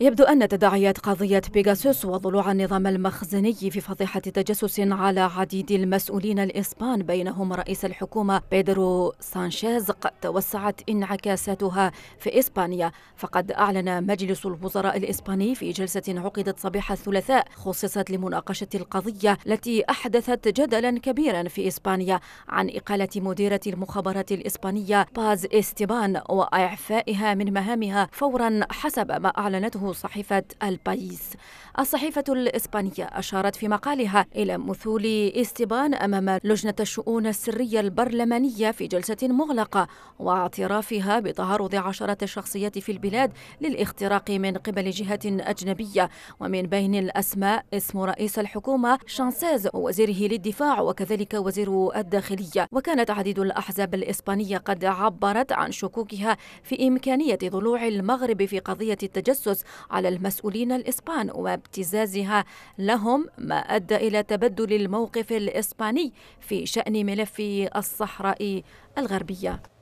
يبدو أن تداعيات قضية بيغاسوس وضلوع النظام المخزني في فضيحة تجسس على عديد المسؤولين الإسبان بينهم رئيس الحكومة بيدرو سانشيز قد توسعت انعكاساتها في إسبانيا فقد أعلن مجلس الوزراء الإسباني في جلسة عقدت صباح الثلاثاء خصصت لمناقشة القضية التي أحدثت جدلا كبيرا في إسبانيا عن إقالة مديرة المخابرات الإسبانية باز إستبان وإعفائها من مهامها فورا حسب ما أعلنته صحيفة البايس الصحيفة الإسبانية أشارت في مقالها إلى مثول استبان أمام لجنة الشؤون السرية البرلمانية في جلسة مغلقة واعترافها بتعرض عشرات الشخصيات في البلاد للاختراق من قبل جهات أجنبية ومن بين الأسماء اسم رئيس الحكومة شانسيز ووزيره للدفاع وكذلك وزير الداخلية وكانت عديد الأحزاب الإسبانية قد عبرت عن شكوكها في إمكانية ضلوع المغرب في قضية التجسس على المسؤولين الإسبان وابتزازها لهم ما أدى إلى تبدل الموقف الإسباني في شأن ملف الصحراء الغربية